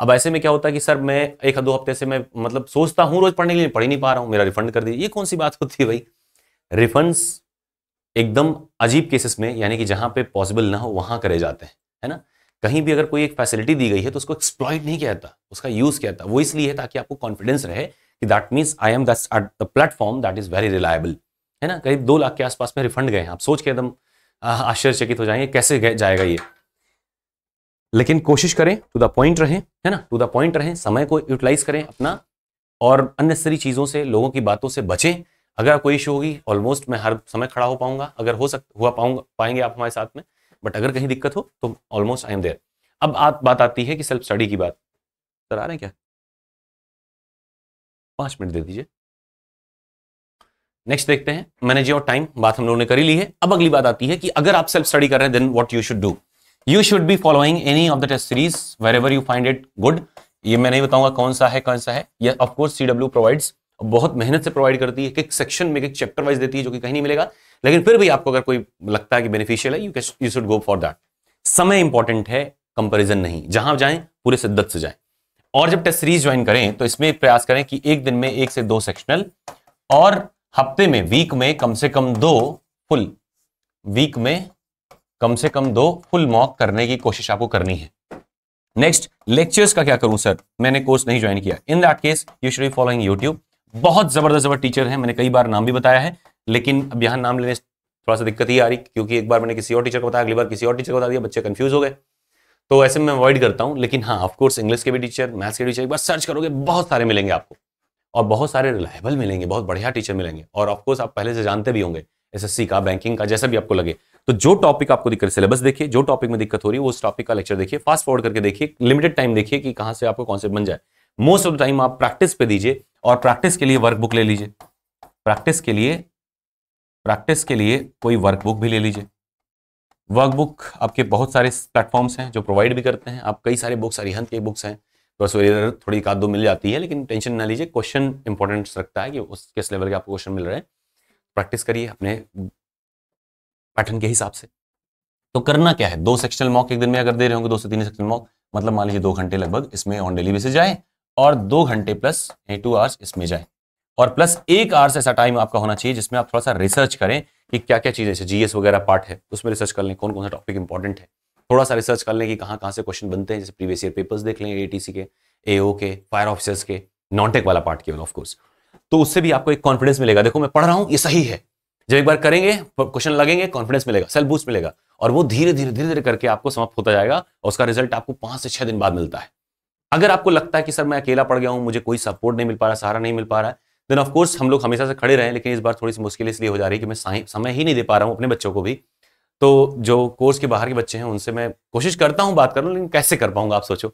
Speaker 1: अब ऐसे में क्या होता है कि सर मैं एक दो हफ्ते से मैं मतलब सोचता हूँ रोज पढ़ने के लिए पढ़ ही नहीं पा रहा हूँ मेरा रिफंड कर दीजिए ये कौन सी बात होती है भाई रिफंड्स एकदम अजीब केसेस में यानी कि जहाँ पे पॉसिबल ना हो वहाँ करे जाते हैं है ना कहीं भी अगर कोई एक फैसिलिटी दी गई है तो उसको एक्सप्लॉइड नहीं किया जाता उसका यूज किया जाता वो इसलिए है ताकि आपको कॉन्फिडेंस रहे कि that means I am that's the platform that is very reliable है ना करीब दो लाख के आसपास में रिफंड गए हैं आप सोच के एकदम आश्चर्यचकित हो जाएंगे कैसे जाएगा ये लेकिन कोशिश करें टू द पॉइंट रहें है ना टू द पॉइंट रहें समय को यूटिलाइज करें अपना और अननेसरी चीज़ों से लोगों की बातों से बचें अगर कोई इशू होगी ऑलमोस्ट मैं हर समय खड़ा हो पाऊंगा अगर हो सक हुआ पाऊंगा पाएंगे आप हमारे साथ में बट अगर कहीं दिक्कत हो तो ऑलमोस्ट आई एम देयर अब आप बात आती है कि सेल्फ स्टडी की बात सर आ रहे हैं क्या पाँच मिनट दे दीजिए नेक्स्ट देखते हैं मैनेज योर टाइम बात हम लोगों ने करी ली है अब अगली बात आती है कि अगर आप सेल्फ स्टडी कर रहे हैं then what you should do you should be following any of the test series wherever you find it good ये मैं नहीं बताऊंगा कौन सा है कौन सा है ये ऑफकोर्स सी डब्ल्यू प्रोवाइड्स बहुत मेहनत से प्रोवाइड करती है एक सेक्शन में एक चैप्टर वाइज देती है जो कि कहीं नहीं मिलेगा लेकिन फिर भी आपको अगर कोई लगता है कि बेनिफिशियल है you you should go for that समय इंपॉर्टेंट है कंपेरिजन नहीं जहां जाएं पूरे शिद्दत से जाएं और जब टेस्ट सीरीज ज्वाइन करें तो इसमें प्रयास करें कि एक दिन में एक से दो सेक्शनल और हफ्ते में वीक में कम से कम दो फुल वीक में कम से कम दो फुल मॉक करने की कोशिश आपको करनी है नेक्स्ट लेक्चर्स का क्या करूं सर मैंने कोर्स नहीं ज्वाइन किया in that case you should be following YouTube बहुत जबरदस्त जबर टीचर हैं मैंने कई बार नाम भी बताया है लेकिन अब यहां नाम लेने थोड़ा सा दिक्कत ही आ रही क्योंकि एक बार मैंने किसी और टीचर को बताया अगली बार किसी और टीचर को बता दिया बच्चे कंफ्यूज हो गए तो ऐसे मैं अवॉइड करता हूं लेकिन हाँ ऑफकोर्स इंग्लिश के भी टीचर मैथ्स के टीचर एक बार सर्च करोगे बहुत सारे मिलेंगे आपको और बहुत सारे रिलायबल मिलेंगे बहुत बढ़िया टीचर मिलेंगे और ऑफकोर्स आप पहले से जानते भी होंगे एसएससी का बैंकिंग का जैसा भी आपको लगे तो जो टॉपिक आपको दिक्कत सिलेबस देखिए जो टॉपिक में दिक्कत हो रही है उस टॉपिक का लेक्चर देखिए फास्ट फॉरवर्ड करके देखिए लिमिटेड टाइम देखिए कि कहां से आपको कॉन्सेप्ट बन जाए मोस्ट ऑफ द टाइम आप प्रैक्टिस पे दीजिए और प्रैक्टिस के लिए वर्कबुक ले लीजिए प्रैक्टिस के लिए प्रैक्टिस के लिए कोई वर्कबुक भी ले लीजिए वर्कबुक आपके बहुत सारे प्लेटफॉर्म्स हैं जो प्रोवाइड भी करते हैं आप कई सारे बुक्स अरिहंत के बुक्स हैं बस वेर थोड़ी एक आध दो मिल जाती है लेकिन टेंशन ना लीजिए क्वेश्चन इंपॉर्टेंट रखता है कि उस किस लेवल के आपको क्वेश्चन मिल रहे हैं प्रैक्टिस करिए अपने पैटर्न के हिसाब से तो करना क्या है दो सेक्शनल मॉक एक दिन में अगर दे रहे होंगे दो से तीन सेक्शनल मॉक मतलब मान लीजिए दो घंटे लगभग इसमें ऑन डेली बेसिस जाए और दो घंटे प्लस टू आवर्स इसमें जाए और प्लस एक आवर्स ऐसा टाइम आपका होना चाहिए जिसमें आप थोड़ा सा रिसर्च करें कि क्या क्या चीज़ जीएस वगैरह पार्ट है उसमें रिसर्च कर लें कौन कौन सा टॉपिक इंपॉर्टेंट है थोड़ा सा रिसर्च कर लें कि कहाँ कहाँ से क्वेश्चन बनते हैं जैसे प्रीवियस ईयर पेपर्स देख लें एटीसी के एओ के फायर ऑफिसर्स के नॉन टेक वाला पार्ट केवल ऑफकोर्स तो उससे भी आपको एक कॉन्फिडेंस मिलेगा देखो मैं पढ़ रहा हूँ ये सही है जब एक बार करेंगे क्वेश्चन लगेंगे कॉन्फिडेंस मिलेगा सेल्फ बूस्ट मिलेगा और वो धीरे धीरे धीरे धीरे करके आपको समाप्त होता जाएगा और उसका रिजल्ट आपको पांच से छह दिन बाद मिलता है अगर आपको लगता है कि सर मैं अकेला पड़ गया हूं मुझे कोई सपोर्ट नहीं मिल पा रहा सहारा नहीं मिल पा रहा है देन ऑफकोर्स हम लोग हमेशा से खड़े रहे लेकिन इस बार थोड़ी सी मुश्किल इसलिए हो जा रही है कि मैं समय ही नहीं दे पा रहा हूँ अपने बच्चों को भी तो जो कोर्स के बाहर के बच्चे हैं उनसे मैं कोशिश करता हूँ बात करूँ लेकिन कैसे कर पाऊंगा आप सोचो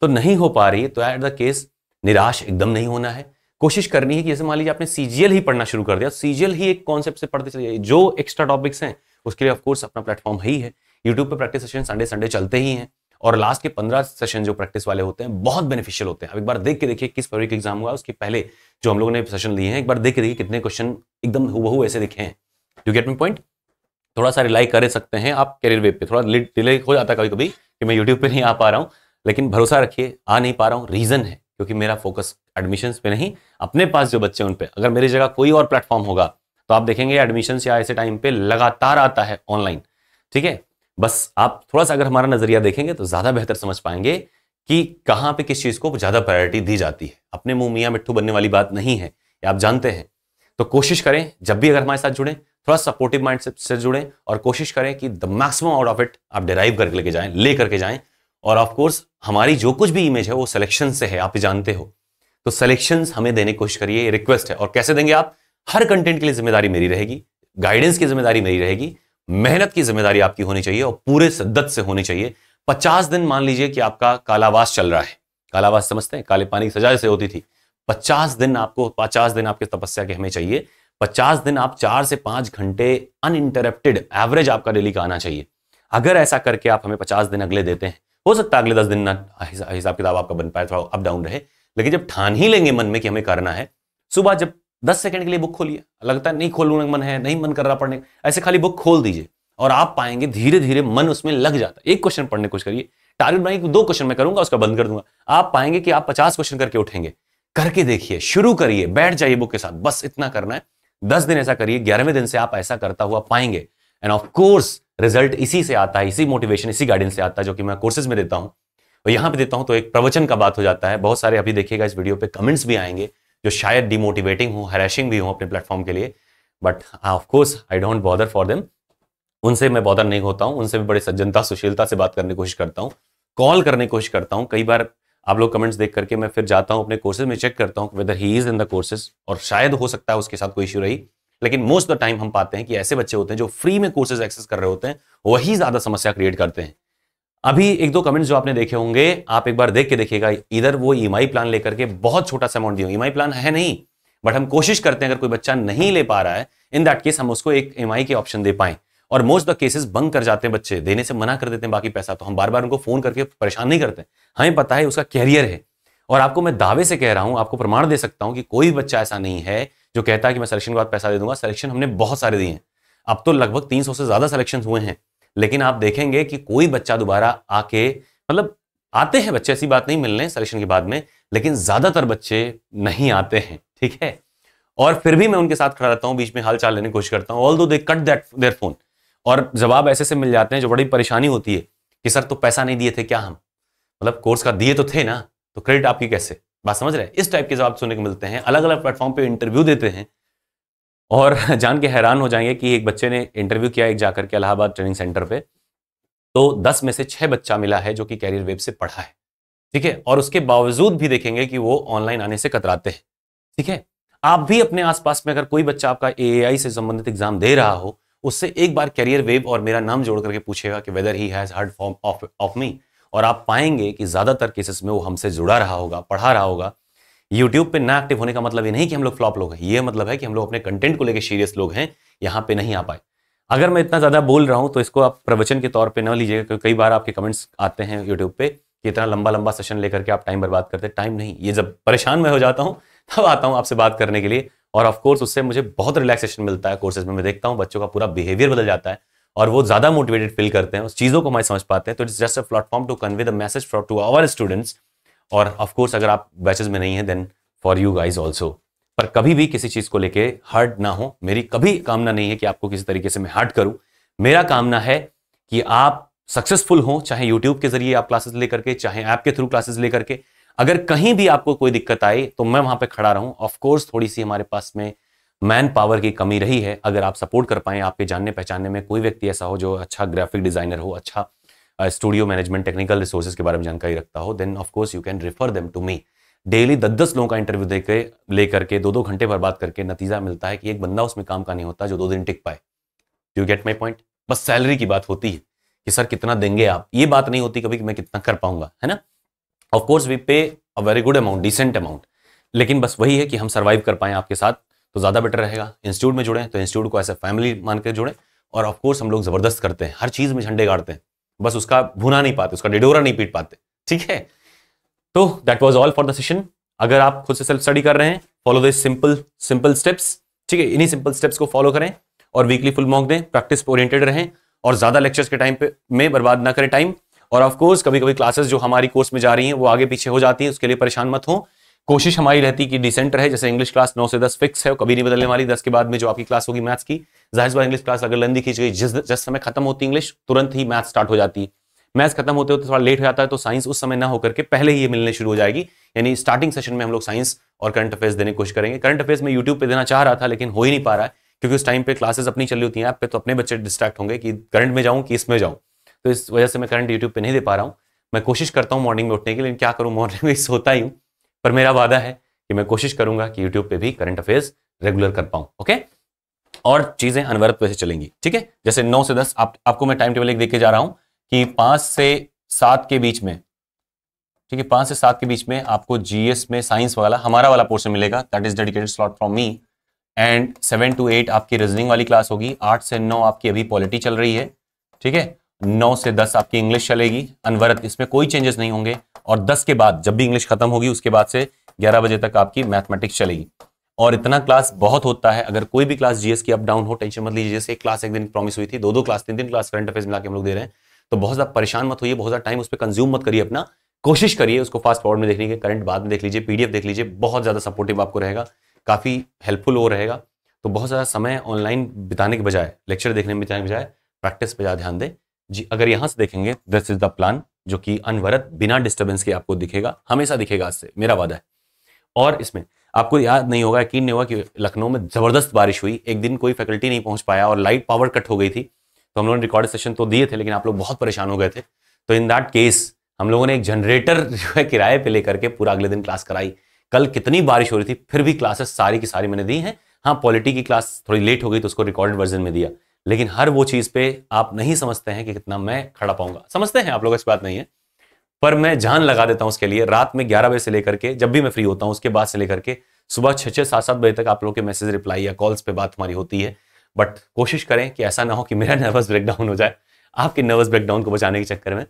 Speaker 1: तो नहीं हो पा रही है तो एट द केस निराश एकदम नहीं होना है कोशिश करनी है कि जैसे मान लीजिए आपने सीजीएल ही पढ़ना शुरू कर दिया तो सीजीएल ही एक कॉन्सेप्ट से पढ़ते चले जो एक्स्ट्रा टॉपिक्स हैं उसके लिए ऑफकोर्स अपना प्लेटफॉर्म ही है यूट्यूब पर प्रैक्टिस सेशन संडे संडे चलते ही हैं और लास्ट के पंद्रह सेशन जो प्रैक्टिस वाले होते हैं बहुत बेनिफिशियल होते हैं अब एक बार देख के देखिए किस फरवरी का एग्जाम हुआ उसके पहले जो हम लोगों ने सेशन लिए हैं एक बार देख के देखिए कितने क्वेश्चन एकदम हुआ ऐसे दिखे हैं यू गेट मी पॉइंट थोड़ा सा रिलाई कर सकते हैं आप करियर वेब पे थोड़ा डिले हो जाता है कभी कभी कि मैं यूट्यूब पे नहीं आ पा रहा हूँ लेकिन भरोसा रखिए आ नहीं पा रहा हूँ रीजन है क्योंकि मेरा फोकस एडमिशंस पे नहीं अपने पास जो बच्चे उन पर अगर मेरी जगह कोई और प्लेटफॉर्म होगा तो आप देखेंगे एडमिशन या ऐसे टाइम पे लगातार आता है ऑनलाइन ठीक है बस आप थोड़ा सा अगर हमारा नजरिया देखेंगे तो ज्यादा बेहतर समझ पाएंगे कि कहाँ पे किस चीज को ज्यादा प्रायोरिटी दी जाती है अपने मुंह मियाँ मिट्टू बनने वाली बात नहीं है ये आप जानते हैं तो कोशिश करें जब भी अगर हमारे साथ जुड़ें थोड़ा सपोर्टिव माइंड से जुड़ें और कोशिश करें कि the maximum out of it आप डिराइव करके लेके जाएं ले करके जाएं और ऑफ कोर्स हमारी जो कुछ भी इमेज है वो सिलेक्शन से है आप जानते हो तो सिलेक्शन हमें देने की कोशिश करिए रिक्वेस्ट है और कैसे देंगे आप हर कंटेंट के लिए जिम्मेदारी मेरी रहेगी गाइडेंस की जिम्मेदारी मेरी रहेगी मेहनत की जिम्मेदारी आपकी होनी चाहिए और पूरे शिद्दत से होनी चाहिए पचास दिन मान लीजिए कि आपका कालावास चल रहा है कालावास समझते हैं काले पानी की सजा से होती थी पचास दिन आपको पचास दिन आपकी तपस्या के हमें चाहिए पचास दिन आप चार से पांच घंटे अनइंटरप्टेड एवरेज आपका डेली का आना चाहिए अगर ऐसा करके आप हमें पचास दिन अगले देते हैं हो सकता है अगले दस दिन ना हिसाब किताब आपका बन पाए थोड़ा अप डाउन रहे लेकिन जब ठान ही लेंगे मन में कि हमें करना है सुबह जब दस सेकंड के लिए बुक खोलिए लगता है नहीं खोलने का मन है नहीं मन कर रहा पढ़ने ऐसे खाली बुक खोल दीजिए और आप पाएंगे धीरे धीरे मन उसमें लग जाता है एक क्वेश्चन पढ़ने की कोशिश करिए टारगेट बनाइए दो क्वेश्चन मैं करूंगा उसका बंद कर दूंगा आप पाएंगे कि आप पचास क्वेश्चन करके उठेंगे करके देखिए शुरू करिए बैठ जाइए बुक के साथ बस इतना करना है दस दिन ऐसा करिए ग्यारहवें दिन से आप ऐसा करता हुआ पाएंगे एंड ऑफ कोर्स रिजल्ट इसी से आता है इसी मोटिवेशन इसी गाइडेंस से आता है जो कि मैं कोर्सेज में देता हूँ और यहाँ पे देता हूँ तो एक प्रवचन का बात हो जाता है बहुत सारे अभी देखिएगा इस वीडियो पे कमेंट्स भी आएंगे जो शायद डिमोटिवेटिंग हो हरेशिंग भी हो अपने प्लेटफॉर्म के लिए but of course I don't bother for them उनसे मैं बॉदर नहीं होता हूँ उनसे भी बड़े सज्जनता सुशीलता से बात करने की कोशिश करता हूँ कॉल करने की कोशिश करता हूँ कई बार आप लोग कमेंट्स देख करके मैं फिर जाता हूँ अपने कोर्सेज में चेक करता हूँ whether he is in the courses और शायद हो सकता है उसके साथ कोई इश्यू रही लेकिन मोस्ट ऑफ द टाइम हम पाते हैं कि ऐसे बच्चे होते हैं जो फ्री में कोर्सेज एक्सेस कर रहे होते हैं वही ज्यादा समस्या क्रिएट करते हैं अभी एक दो कमेंट्स जो आपने देखे होंगे आप एक बार देख के देखिएगा इधर वो ई e प्लान लेकर के बहुत छोटा सा अमाउंट दिए ई प्लान है नहीं बट हम कोशिश करते हैं अगर कोई बच्चा नहीं ले पा रहा है इन दैट केस हम उसको एक ई e के ऑप्शन दे पाए और मोस्ट ऑफ केसेस बंद कर जाते हैं बच्चे देने से मना कर देते हैं बाकी पैसा तो हम बार बार उनको फोन करके परेशान नहीं करते हमें पता है उसका कैरियर है और आपको मैं दावे से कह रहा हूं आपको प्रमाण दे सकता हूं कि कोई बच्चा ऐसा नहीं है जो कहता है कि मैं सिलेक्शन के बाद पैसा दे दूंगा सिलेक्शन हमने बहुत सारे दिए हैं अब तो लगभग 300 से ज़्यादा सिलेक्शन हुए हैं लेकिन आप देखेंगे कि कोई बच्चा दोबारा आके मतलब आते हैं बच्चे ऐसी बात नहीं मिलने सिलेक्शन के बाद में लेकिन ज़्यादातर बच्चे नहीं आते हैं ठीक है और फिर भी मैं उनके साथ खड़ा रहता हूँ बीच में हाल चाल लेने की कोशिश करता हूँ ऑल दो they cut that their phone और जवाब ऐसे से मिल जाते हैं जो बड़ी परेशानी होती है कि सर तो पैसा नहीं दिए थे क्या हम मतलब कोर्स का दिए तो थे ना तो क्रेडिट आपकी कैसे बात समझ रहे हैं इस टाइप के जवाब सुनने को मिलते हैं अलग अलग प्लेटफॉर्म पे इंटरव्यू देते हैं और जान के हैरान हो जाएंगे कि एक बच्चे ने इंटरव्यू किया एक जाकर के इलाहाबाद ट्रेनिंग सेंटर पे तो दस में से छः बच्चा मिला है जो कि कैरियर वेब से पढ़ा है ठीक है और उसके बावजूद भी देखेंगे कि वो ऑनलाइन आने से कतराते हैं ठीक है आप भी अपने आसपास में अगर कोई बच्चा आपका ए से संबंधित एग्जाम दे रहा हो उससे एक बार कैरियर वेब और मेरा नाम जोड़ करके पूछेगा कि whether he has heard from of of me और आप पाएंगे कि ज़्यादातर केसेस में वो हमसे जुड़ा रहा होगा पढ़ा रहा होगा यूट्यूब पे ना एक्टिव होने का मतलब ये नहीं कि हम लोग फ्लॉप लोग हैं ये मतलब है कि हम लोग अपने कंटेंट को लेकर सीरियस लोग हैं यहाँ पे नहीं आ पाए अगर मैं इतना ज़्यादा बोल रहा हूँ तो इसको आप प्रवचन के तौर पर न लीजिएगा क्योंकि कई बार आपके कमेंट्स आते हैं यूट्यूब पर कि इतना लंबा लंबा सेशन लेकर के आप टाइम बर्बाद करते टाइम नहीं ये जब परेशान मैं हो जाता हूँ तब आता हूँ आपसे बात करने के लिए और ऑफकोर्स उससे मुझे बहुत रिलैक्सेशन मिलता है कोर्सेज में मैं देखता हूँ बच्चों का पूरा बिहेवियर बदल जाता है और वो ज़्यादा मोटिवेटेड फील करते हैं उस चीज़ों को हमारे समझ पाते हैं तो it's just a platform to convey the message for to our students और ऑफकोर्स अगर आप बैचेज में नहीं है then for you guys also पर कभी भी किसी चीज़ को लेके हर्ट ना हो मेरी कभी कामना नहीं है कि आपको किसी तरीके से मैं हर्ट करूँ मेरा कामना है कि आप सक्सेसफुल हो चाहे यूट्यूब के जरिए आप क्लासेस लेकर के चाहे ऐप के थ्रू क्लासेस लेकर के अगर कहीं भी आपको कोई दिक्कत आई तो मैं वहां पर खड़ा रहूं ऑफकोर्स थोड़ी सी हमारे पास में मैन पावर की कमी रही है अगर आप सपोर्ट कर पाएं आपके जानने पहचानने में कोई व्यक्ति ऐसा हो जो अच्छा ग्राफिक डिजाइनर हो अच्छा स्टूडियो मैनेजमेंट टेक्निकल रिसोर्सेज के बारे में जानकारी रखता हो then of course you can refer them to me daily दस दस लोगों का इंटरव्यू दे के दो दो घंटे पर बात करके नतीजा मिलता है कि एक बंदा उसमें काम का नहीं होता जो दो दिन टिक पाए यू गेट माई पॉइंट बस सैलरी की बात होती है कि सर कितना देंगे आप ये बात नहीं होती कभी कि मैं कितना कर पाऊंगा है ना of course we pay a very good amount decent amount लेकिन बस वही है कि हम सर्वाइव कर पाए आपके साथ तो ज़्यादा बेटर रहेगा इंस्टीट्यूट में जुड़ें तो इंस्टीट्यूट को ऐसे फैमिली मान के जुड़ें और ऑफकोर्स हम लोग ज़बरदस्त करते हैं हर चीज़ में झंडे गाड़ते हैं बस उसका भुना नहीं पाते उसका डिडोरा नहीं पीट पाते ठीक है तो that was all for the session अगर आप खुद से सेल्फ स्टडी कर रहे हैं follow this simple simple steps ठीक है इन्हीं सिंपल स्टेप्स को फॉलो करें और वीकली फुल मॉक दें प्रैक्टिस ओरिएंटेड रहें और ज़्यादा लेक्चर्स के टाइम पे में बर्बाद ना करें टाइम और ऑफ कोर्स कभी कभी क्लासेस जो हमारी कोर्स में जा रही हैं वो आगे पीछे हो जाती हैं उसके लिए परेशान मत हों कोशिश हमारी रहती कि डिसेंट रहे जैसे इंग्लिश क्लास नौ से दस फिक्स है कभी नहीं बदलने वाली दस के बाद में जो आपकी क्लास होगी मैथ्स की जाहिर बार इंग्लिश क्लास अगर लंदी खींच गई जिस जिस समय खत्म होती इंग्लिश तुरंत ही मैथ्स स्टार्ट हो जाती है मैथ्स खत्म होते होते थोड़ा लेट हो जाता है तो साइंस उस समय ना होकर के पहले ही ये मिलने शुरू हो जाएगी यानी स्टार्टिंग सेशन में हम लोग साइंस और करंट अफेयर्स देने की कोशिश करेंगे करंट अफेयर्स में यूट्यूब पे देना चाह रहा था लेकिन हो ही नहीं पा रहा है क्योंकि उस टाइम पे क्लासेस अपनी चल रही होती हैं आप पे तो अपने बच्चे डिस्ट्रैक्ट होंगे कि करंट में जाऊँ कि इसमें जाऊँ तो इस वजह से मैं करंट यूट्यूब पर नहीं दे पा रहा हूँ मैं कोशिश करता हूँ मॉर्निंग में उठने के लिए क्या करूँ मॉर्निंग में होता ही हूँ पर मेरा वादा है कि मैं कोशिश करूंगा कि यूट्यूब पे भी करंट अफेयर्स रेगुलर कर पाऊं ओके और चीजें अनवरत वैसे चलेंगी ठीक है जैसे नौ से दस आप, आपको मैं टाइम टेबल एक देखे जा रहा हूं कि पांच से सात के बीच में ठीक है पांच से सात के बीच में आपको जीएस में साइंस वाला हमारा वाला पोर्सन मिलेगा that is dedicated slot from me and seven to eight आपकी रीजनिंग वाली क्लास होगी आठ से नौ आपकी अभी पॉलिटी चल रही है ठीक है नौ से दस आपकी इंग्लिश चलेगी अनवरत इसमें कोई चेंजेस नहीं होंगे और दस के बाद जब भी इंग्लिश खत्म होगी उसके बाद से ग्यारह बजे तक आपकी मैथमेटिक्स चलेगी और इतना क्लास बहुत होता है अगर कोई भी क्लास जीएस की अप डाउन हो टेंशन मत लीजिए जैसे एक क्लास एक दिन प्रॉमिस हुई थी दो दो क्लास तीन तीन क्लास करंट अफेयर मिला के हम लोग दे रहे हैं तो बहुत ज्यादा परेशान मत होइए बहुत ज्यादा टाइम उस पर कंज्यूम मत करिए अपना कोशिश करिए उसको फास्ट फॉरवर्ड में देखने के करंट बाद में देख लीजिए पीडीएफ देख लीजिए बहुत ज्यादा सपोर्टिव आपको रहेगा काफी हेल्पफुल वो रहेगा तो बहुत ज्यादा समय ऑनलाइन बिताने के बजाय लेक्चर देखने में बिताने के बजाय प्रैक्टिस पर ज्यादा ध्यान दें जी अगर यहाँ से देखेंगे दिस इज द प्लान जो कि अनवरत बिना डिस्टर्बेंस के आपको दिखेगा हमेशा दिखेगा आज से मेरा वादा है और इसमें आपको याद नहीं होगा यकीन नहीं होगा कि लखनऊ में ज़बरदस्त बारिश हुई एक दिन कोई फैकल्टी नहीं पहुंच पाया और लाइट पावर कट हो गई थी तो हम लोगों ने रिकॉर्ड सेशन तो दिए थे लेकिन आप लोग बहुत परेशान हो गए थे तो इन दैट केस हम लोगों ने एक जनरेटर जो है किराए पर लेकर के पूरा अगले दिन क्लास कराई कल कितनी बारिश हो रही थी फिर भी क्लासेस सारी की सारी मैंने दी हैं हाँ पॉलिटी की क्लास थोड़ी लेट हो गई तो उसको रिकॉर्डेड वर्जन में दिया लेकिन हर वो चीज पे आप नहीं समझते हैं कि कितना मैं खड़ा पाऊंगा समझते हैं आप लोग ऐसी बात नहीं है पर मैं जान लगा देता हूं उसके लिए रात में ग्यारह बजे से लेकर के जब भी मैं फ्री होता हूं उसके बाद से लेकर के सुबह छः छः सात सात बजे तक आप लोग के मैसेज रिप्लाई या कॉल्स पे बात हमारी होती है बट कोशिश करें कि ऐसा ना हो कि मेरा नर्वस ब्रेकडाउन हो जाए आपके नर्वस ब्रेकडाउन को बचाने के चक्कर में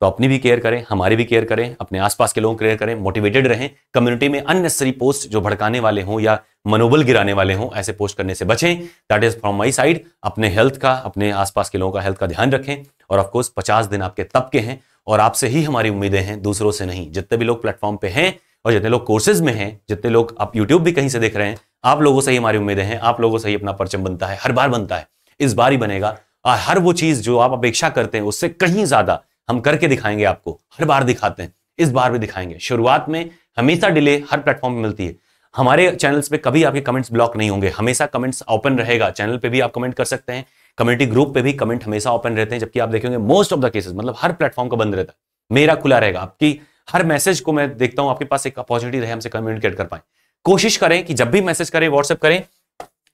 Speaker 1: तो अपनी भी केयर करें हमारी भी केयर करें अपने आसपास के लोगों केयर करें मोटिवेटेड रहें कम्युनिटी में अननेसेसरी पोस्ट जो भड़काने वाले हों या मनोबल गिराने वाले हों ऐसे पोस्ट करने से बचें that is from my side अपने हेल्थ का अपने आसपास के लोगों का हेल्थ का ध्यान रखें और ऑफकोर्स पचास दिन आपके तब के हैं और आपसे ही हमारी उम्मीदें हैं दूसरों से नहीं जितने भी लोग प्लेटफॉर्म पे हैं और जितने लोग कोर्सेज में हैं जितने लोग आप यूट्यूब भी कहीं से देख रहे हैं आप लोगों से ही हमारी उम्मीदें हैं आप लोगों से ही अपना परचम बनता है हर बार बनता है इस बार ही बनेगा और हर वो चीज़ जो आप अपेक्षा करते हैं उससे कहीं ज़्यादा हम करके दिखाएंगे आपको हर बार दिखाते हैं इस बार भी दिखाएंगे शुरुआत में हमेशा डिले हर प्लेटफॉर्म में मिलती है हमारे चैनल्स पे कभी आपके कमेंट्स ब्लॉक नहीं होंगे हमेशा कमेंट्स ओपन रहेगा चैनल पे भी आप कमेंट कर सकते हैं कम्युनिटी ग्रुप पे भी कमेंट हमेशा ओपन रहते हैं जबकि आप देखेंगे मोस्ट ऑफ द केसेस मतलब हर प्लेटफॉर्म का बंद रहता है मेरा खुला रहेगा आपकी हर मैसेज को मैं देखता हूं आपके पास एक अपॉर्चुनिटी रहे हमसे कम्युनिकेट कर पाए कोशिश करें कि जब भी मैसेज करें व्हाट्सएप करें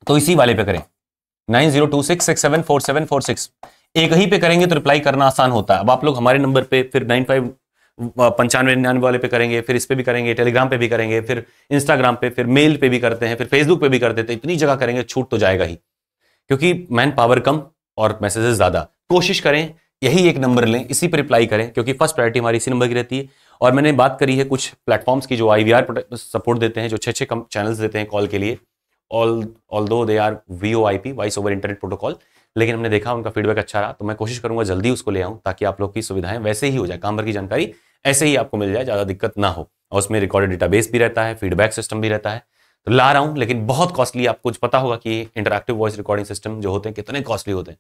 Speaker 1: तो इसी वाले पे करें nine zero two six six seven four seven four six एक ही पे करेंगे तो रिप्लाई करना आसान होता है अब आप लोग हमारे नंबर पे फिर नाइन फाइव पंचानवे निन्यानवे वाले पे करेंगे फिर इस पे भी करेंगे टेलीग्राम पे भी करेंगे फिर इंस्टाग्राम पे फिर मेल पे भी करते हैं फिर फेसबुक पे भी करते हैं तो इतनी जगह करेंगे छूट तो जाएगा ही क्योंकि मैन पावर कम और मैसेजेस ज़्यादा कोशिश करें यही एक नंबर लें इसी पर रिप्लाई करें क्योंकि फर्स्ट प्रायोरिटी हमारी इसी नंबर की रहती है और मैंने बात करी है कुछ प्लेटफॉर्म्स की जो आई सपोर्ट देते हैं जो छः छः चैनल्स देते हैं कॉल के लिए ऑल ऑल दो they are V O I P voice over internet protocol लेकिन हमने देखा उनका फीडबैक अच्छा रहा तो मैं कोशिश करूंगा जल्दी उसको ले आऊँ ताकि आप लोग की सुविधाएं वैसे ही हो जाए काम भर की जानकारी ऐसे ही आपको मिल जाए ज़्यादा दिक्कत ना हो और उसमें रिकॉर्डेड डेटाबेस भी रहता है फीडबैक सिस्टम भी रहता है तो ला रहा हूँ लेकिन बहुत कॉस्टली आपको कुछ पता होगा कि इंटरक्टिव वॉइस रिकॉर्डिंग सिस्टम जो होते हैं कितने कॉस्टली होते हैं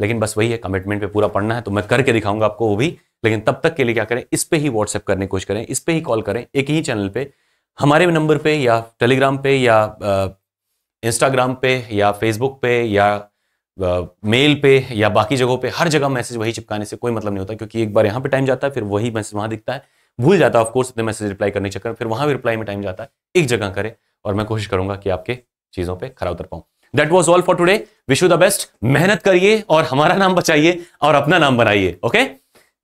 Speaker 1: लेकिन बस वही है कमिटमेंट पे पूरा पढ़ना है तो मैं करके दिखाऊंगा आपको वो भी लेकिन तब तक के लिए क्या करें इस पर ही व्हाट्सएप करने की कोशिश करें इस पर ही कॉल करें एक ही चैनल पर हमारे नंबर पर या टेलीग्राम पे या इंस्टाग्राम पे या फेसबुक पे या मेल पे या बाकी जगहों पे हर जगह मैसेज वही चिपकाने से कोई मतलब नहीं होता क्योंकि एक बार यहाँ पे टाइम जाता है फिर वही मैसेज वहाँ दिखता है भूल जाता है ऑफकोर्स इतने मैसेज रिप्लाई करने के चक्कर फिर वहाँ भी रिप्लाई में टाइम जाता है एक जगह करें और मैं कोशिश करूंगा कि आपके चीज़ों पर खरा उतर पाऊँ that was all for today wish the best मेहनत करिए और हमारा नाम बचाइए और अपना नाम बनाइए ओके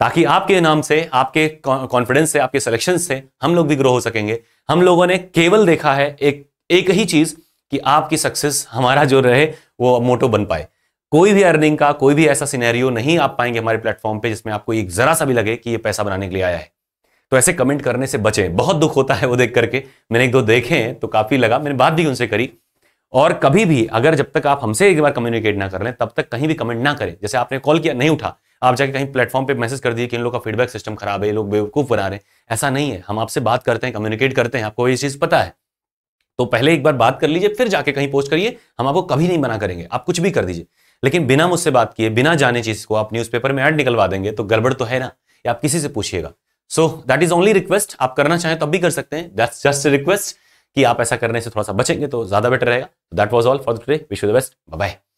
Speaker 1: ताकि आपके नाम से आपके कॉन्फिडेंस से आपके सिलेक्शन से हम लोग भी ग्रो हो सकेंगे हम लोगों ने केवल देखा है एक एक ही चीज़ कि आपकी सक्सेस हमारा जो रहे वो मोटो बन पाए कोई भी अर्निंग का कोई भी ऐसा सिनेरियो नहीं आप पाएंगे हमारे प्लेटफॉर्म पे जिसमें आपको एक जरा सा भी लगे कि ये पैसा बनाने के लिए आया है तो ऐसे कमेंट करने से बचे बहुत दुख होता है वो देख करके मैंने एक दो देखे हैं तो काफी लगा मैंने बात भी उनसे करी और कभी भी अगर जब तक आप हमसे एक बार कम्युनिकेट ना कर लें तब तक कहीं भी कमेंट ना करें जैसे आपने कॉल किया नहीं उठा आप जाके कहीं प्लेटफॉर्म पे मैसेज कर दिए कि इन लोग का फीडबैक सिस्टम खराब है ये लोग बेवकूफ़ बना रहे हैं ऐसा नहीं है हम आपसे बात करते हैं कम्युनिकेट करते हैं आपको ये चीज़ पता है तो पहले एक बार बात कर लीजिए फिर जाके कहीं पोस्ट करिए हम आपको कभी नहीं मना करेंगे आप कुछ भी कर दीजिए लेकिन बिना मुझसे बात किए बिना जाने चीज को आप न्यूज़पेपर में ऐड निकलवा देंगे तो गड़बड़ तो है ना या आप किसी से पूछिएगा so that is only request आप करना चाहें तब तो भी कर सकते हैं दैट्स जस्ट रिक्वेस्ट कि आप ऐसा करने से थोड़ा सा बचेंगे तो ज्यादा बेटर रहेगा that was all for today wish you the best bye